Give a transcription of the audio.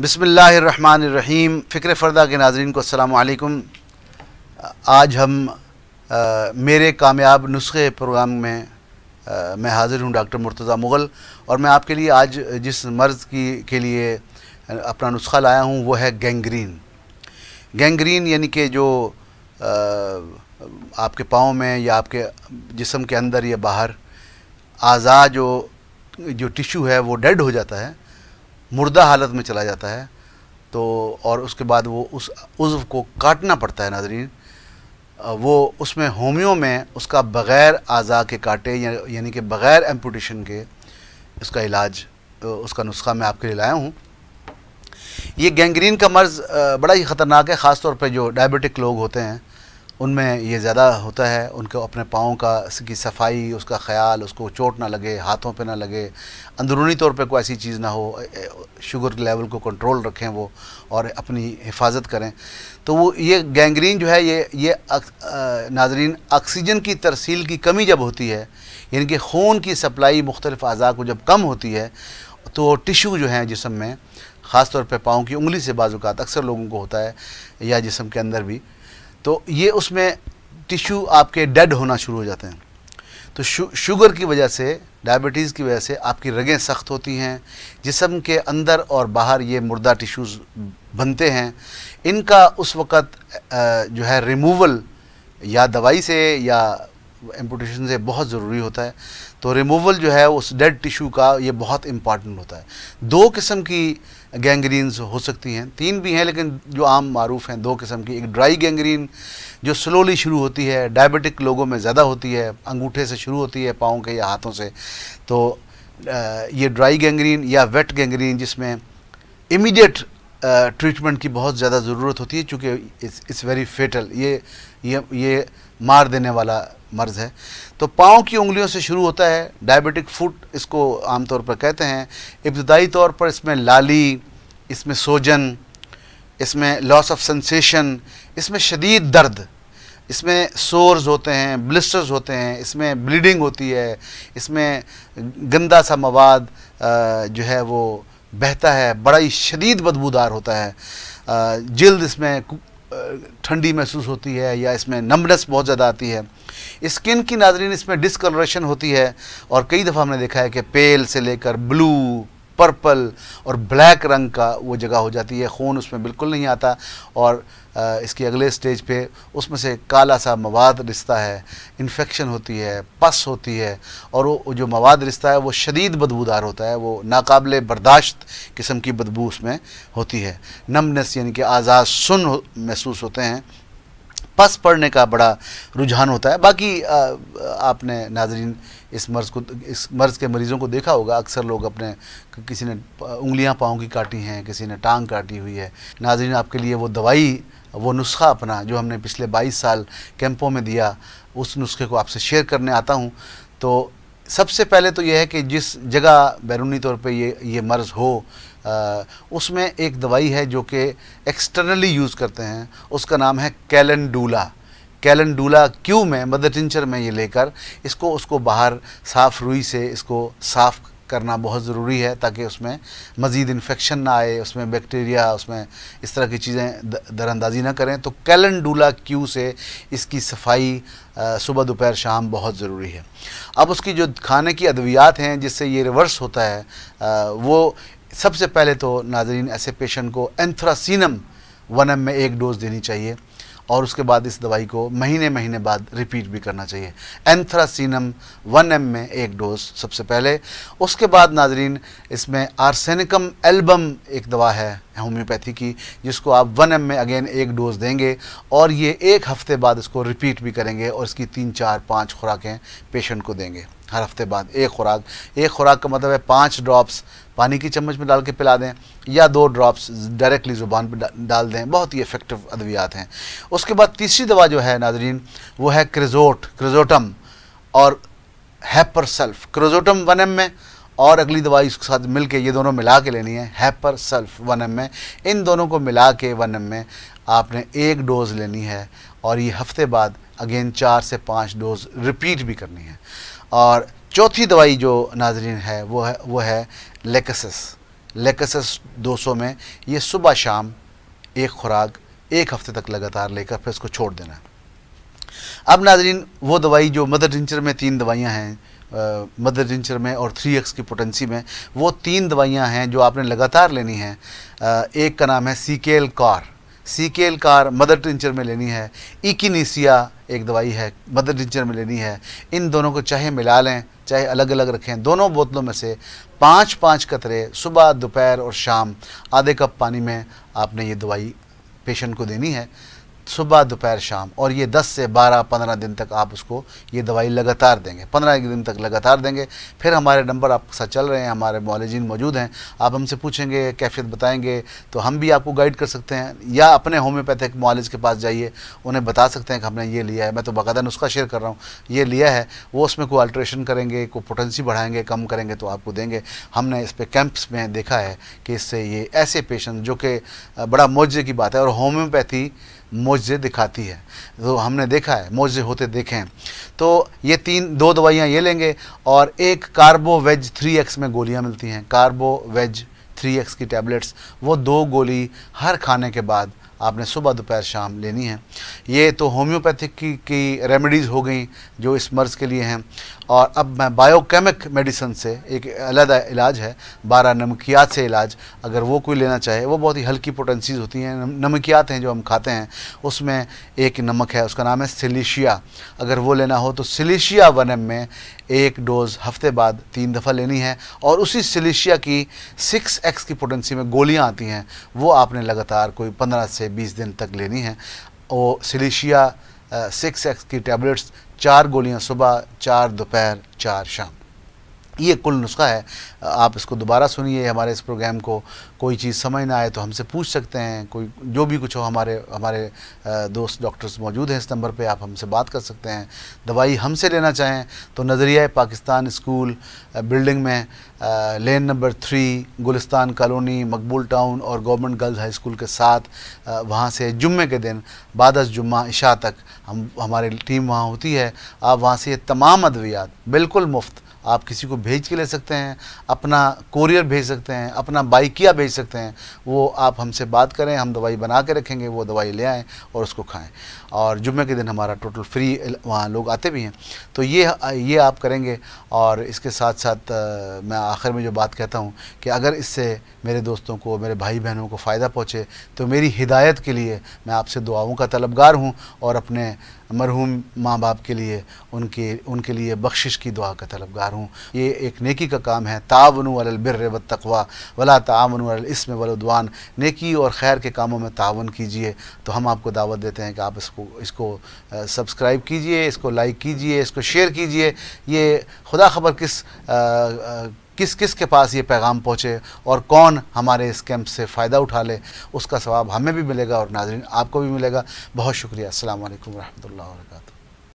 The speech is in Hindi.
बसमीम फ़िक्र फ़रदा के नाजरन को अलकुम आज हम आ, मेरे कामयाब नुस्खे प्रोग्राम में आ, मैं हाज़िर हूँ डॉक्टर मुर्तज़ा मुग़ल और मैं आपके लिए आज जिस मर्ज़ की के लिए अपना नुस्खा लाया हूँ वो है गेंग्रीन गेंग्रीन यानी कि जो आ, आपके पाँव में या आपके जिसम के अंदर या बाहर आज़ा जो जो टिशू है वो डेड हो जाता है मुर्दा हालत में चला जाता है तो और उसके बाद वो उस उज्व को काटना पड़ता है नाजरीन वो उसमें होम्यो में उसका बग़ैर आज़ा के काटे या, यानी कि बग़ैर एम्पूटेशन के इसका इलाज उसका नुस्खा मैं आपके लिए लाया हूँ ये गैंग्रीन का मर्ज़ बड़ा ही ख़तरनाक है ख़ास तौर पर जो डायबिटिक लोग होते हैं उनमें ये ज़्यादा होता है उनके अपने पाँव का की सफाई उसका ख्याल उसको चोट ना लगे हाथों पे ना लगे अंदरूनी तौर पे कोई ऐसी चीज़ ना हो शुगर लेवल को कंट्रोल रखें वो और अपनी हिफाजत करें तो वो ये गैंग्रीन जो है ये ये नाजरीन ऑक्सीजन की तरसील की कमी जब होती है यानी कि खून की सप्लाई मुख्तलिफ अज़ा को जब कम होती है तो टिशू जो हैं जिसम में ख़ास तौर पाँव की उंगली से बाज़ात अक्सर लोगों को होता है या जिसम के अंदर भी तो ये उसमें टिश्यू आपके डेड होना शुरू हो जाते हैं तो शु, शुगर की वजह से डायबिटीज़ की वजह से आपकी रगें सख्त होती हैं जिसम के अंदर और बाहर ये मुर्दा टिश्यूज़ बनते हैं इनका उस वक़्त जो है रिमूवल या दवाई से या एम्पोटेशन से बहुत ज़रूरी होता है तो रिमूवल जो है उस डेड टिश्यू का ये बहुत इम्पॉर्टेंट होता है दो किस्म की गैंग्रीन्स हो सकती हैं तीन भी हैं लेकिन जो आम मरूफ़ हैं दो किस्म की एक ड्राई गैंग्रीन जो स्लोली शुरू होती है डायबिटिक लोगों में ज़्यादा होती है अंगूठे से शुरू होती है पाँव के या हाथों से तो ये ड्राई गैंग्रीन या वेट गैंग्रीन जिसमें इमीडिएट ट्रीटमेंट की बहुत ज़्यादा ज़रूरत होती है चूँकि इट्स वेरी फेटल ये ये ये मार देने वाला मर्ज़ है तो पाँव की उंगलियों से शुरू होता है डायबिटिक फुट इसको आमतौर पर कहते हैं इब्तदाई तौर पर इसमें लाली इसमें सोजन इसमें लॉस ऑफ सेंसेशन इसमें शदीद दर्द इसमें सोर्स होते हैं ब्लिस्टर्स होते हैं इसमें ब्लीडिंग होती है इसमें गंदा सा मवाद जो है वो बहता है बड़ा ही शदीद बदबूदार होता है जल्द इसमें ठंडी महसूस होती है या इसमें नम्बनेस बहुत ज़्यादा आती है स्किन की नाजरीन इसमें डिसकलरेशन होती है और कई दफ़ा हमने देखा है कि पेल से लेकर ब्लू पर्पल और ब्लैक रंग का वो जगह हो जाती है खून उसमें बिल्कुल नहीं आता और इसकी अगले स्टेज पे उसमें से काला सा मवाद रिश्ता है इन्फेक्शन होती है पस होती है और वो जो मवाद रिश्ता है वो शदीद बदबूदार होता है वो नाकबिल बर्दाश्त किस्म की बदबू उसमें होती है नमनेस यानी कि आज़ाद सुन महसूस होते हैं पस पढ़ने का बड़ा रुझान होता है बाकी आ, आपने नाजरीन इस मर्ज़ को इस मर्ज़ के मरीज़ों को देखा होगा अक्सर लोग अपने किसी ने उंगलियां पाँव की काटी हैं किसी ने टांग काटी हुई है नाजरीन आपके लिए वो दवाई वो नुस्खा अपना जो हमने पिछले 22 साल कैंपों में दिया उस नुस्खे को आपसे शेयर करने आता हूँ तो सबसे पहले तो यह है कि जिस जगह बैरूनी तौर पे ये ये मर्ज़ हो उसमें एक दवाई है जो कि एक्सटर्नली यूज़ करते हैं उसका नाम है कैलेंडूला कैलेंडूला क्यू में मदर टिंचर में ये लेकर इसको उसको बाहर साफ़ रुई से इसको साफ़ करना बहुत ज़रूरी है ताकि उसमें मज़ीद इन्फेक्शन ना आए उसमें बैक्टीरिया उसमें इस तरह की चीज़ें दरअंदाजी ना करें तो कैलेंडूला क्यू से इसकी सफाई सुबह दोपहर शाम बहुत ज़रूरी है अब उसकी जो खाने की अद्वियात हैं जिससे ये रिवर्स होता है आ, वो सबसे पहले तो नाजरीन ऐसे पेशेंट को एंथ्रासिनम वन एम में एक डोज़ देनी चाहिए और उसके बाद इस दवाई को महीने महीने बाद रिपीट भी करना चाहिए एंथ्रासिनम वन एम में एक डोज सबसे पहले उसके बाद नाजरीन इसमें आर्सेनिकम एल्बम एक दवा है होम्योपैथी की जिसको आप वन एम में अगेन एक डोज देंगे और ये एक हफ्ते बाद इसको रिपीट भी करेंगे और इसकी तीन चार पाँच खुराकें पेशेंट को देंगे हर हफ्ते बाद एक खुराक एक खुराक का मतलब है पाँच ड्रॉप्स पानी की चम्मच में डाल के पिला दें या दो ड्रॉप्स डायरेक्टली ज़ुबान पर डाल दें बहुत ही इफ़ेक्टिव अद्वियात हैं उसके बाद तीसरी दवा जो है नाजरीन वो है क्रिजोट क्रिजोटम और hepar sulph kreosotum one M में और अगली दवाई उसके साथ मिल के ये दोनों मिला के लेनी है हैपर सेल्फ वन एम में इन दोनों को मिला के वन एम में आपने एक डोज़ लेनी है और ये हफ्ते बाद अगेन चार से पाँच डोज रिपीट भी करनी है और चौथी दवाई जो नाजरीन है वो है वो है लेकसस लेकसस 200 में ये सुबह शाम एक खुराक एक हफ्ते तक लगातार लेकर फिर इसको छोड़ देना अब नाजरीन वो दवाई जो मदर टिंचर में तीन दवाइयाँ हैं मदर टिंचर में और थ्री एक्स की पोटेंसी में वो तीन दवाइयाँ हैं जो आपने लगातार लेनी हैं एक का नाम है सी के कार सी के एल कार मदर टिंचर में लेनी है इकिनिसिया एक दवाई है मदर टिंचर में लेनी है इन दोनों को चाहे मिला लें चाहे अलग अलग रखें दोनों बोतलों में से पाँच पाँच कतरे सुबह दोपहर और शाम आधे कप पानी में आपने ये दवाई पेशेंट को देनी है सुबह दोपहर शाम और ये 10 से 12 15 दिन तक आप उसको ये दवाई लगातार देंगे 15 दिन तक लगातार देंगे फिर हमारे नंबर आपके साथ चल रहे हैं हमारे मॉलेजिन मौजूद हैं आप हमसे पूछेंगे कैफियत बताएंगे तो हम भी आपको गाइड कर सकते हैं या अपने होम्योपैथिक मॉलेज के पास जाइए उन्हें बता सकते हैं कि हमने ये लिया है मैं तो बाकायदा नुस्खा शेयर कर रहा हूँ ये लिया है वो उसमें कोई अल्ट्रेशन करेंगे कोई पोटेंसी बढ़ाएंगे कम करेंगे तो आपको देंगे हमने इस पर कैंप्स में देखा है कि इससे ये ऐसे पेशेंट जो कि बड़ा मुआवजे की बात है और होम्योपैथी मोजे दिखाती है तो हमने देखा है मोजे होते देखे हैं तो ये तीन दो दवाइयाँ ये लेंगे और एक कार्बोवेज थ्री एक्स में गोलियाँ मिलती हैं कार्बोवेज थ्री एक्स की टैबलेट्स वो दो गोली हर खाने के बाद आपने सुबह दोपहर शाम लेनी है ये तो होम्योपैथिक की, की रेमेडीज़ हो गई जो इस मर्ज़ के लिए हैं और अब मैं बायोकेमिक मेडिसन से एक अलग इलाज है बारह नमकियात से इलाज अगर वो कोई लेना चाहे वो बहुत ही हल्की पोटेंसीज होती हैं नमकियात हैं जो हम खाते हैं उसमें एक नमक है उसका नाम है सिलीशिया अगर वो लेना हो तो सिलीशिया वनम में एक डोज हफ्ते बाद तीन दफ़ा लेनी है और उसी सिलिशिया की सिक्स एक्स की पोटेंसी में गोलियां आती हैं वो आपने लगातार कोई पंद्रह से बीस दिन तक लेनी है वो सिलिशिया सिक्स एक्स की टैबलेट्स चार गोलियां सुबह चार दोपहर चार शाम ये कुल नुस्खा है आप इसको दोबारा सुनिए हमारे इस प्रोग्राम को कोई चीज़ समझ ना आए तो हमसे पूछ सकते हैं कोई जो भी कुछ हो हमारे हमारे दोस्त डॉक्टर्स मौजूद हैं इस नंबर पे आप हमसे बात कर सकते हैं दवाई हमसे लेना चाहें तो नज़रिया पाकिस्तान स्कूल बिल्डिंग में lane number three Gulistan colony Maqbool town और गवर्नमेंट गर्ल्स हाई स्कूल के साथ वहाँ से जुम्मे के दिन बाद जुम्मा इशा तक हम हमारी टीम वहाँ होती है आप वहाँ से ये तमाम अद्वियात बिल्कुल मुफ्त आप किसी को भेज के ले सकते हैं अपना कोरियर भेज सकते हैं अपना बाइकिया भेज सकते हैं वो आप हमसे बात करें हम दवाई बना के रखेंगे वो दवाई ले आएँ और उसको खाएँ और जुम्मे के दिन हमारा टोटल फ्री वहाँ लोग आते भी हैं तो ये ये आप करेंगे और इसके साथ साथ मैं आखिर में जो बात कहता हूँ कि अगर इससे मेरे दोस्तों को मेरे भाई बहनों को फ़ायदा पहुँचे तो मेरी हिदायत के लिए मैं आपसे दुआओं का तलबगार हूँ और अपने मरहूम माँ बाप के लिए उनके उनके लिए बख्शिश की दुआ का तलबगार हूँ ये एक नेकी का काम है तावन अलबिर व तकवा वला तावन इसम वलुद्वान नेकी और खैर के कामों में तावन कीजिए तो हम आपको दावत देते हैं कि आप इसको इसको सब्सक्राइब कीजिए इसको लाइक कीजिए इसको शेयर कीजिए ये खुदा खबर किस आ, आ, किस किस के पास ये पैगाम पहुँचे और कौन हमारे इस कैंप से फ़ायदा उठा ले उसका सवाब हमें भी मिलेगा और नाजरन आपको भी मिलेगा बहुत शुक्रिया असल वरहमल वर्का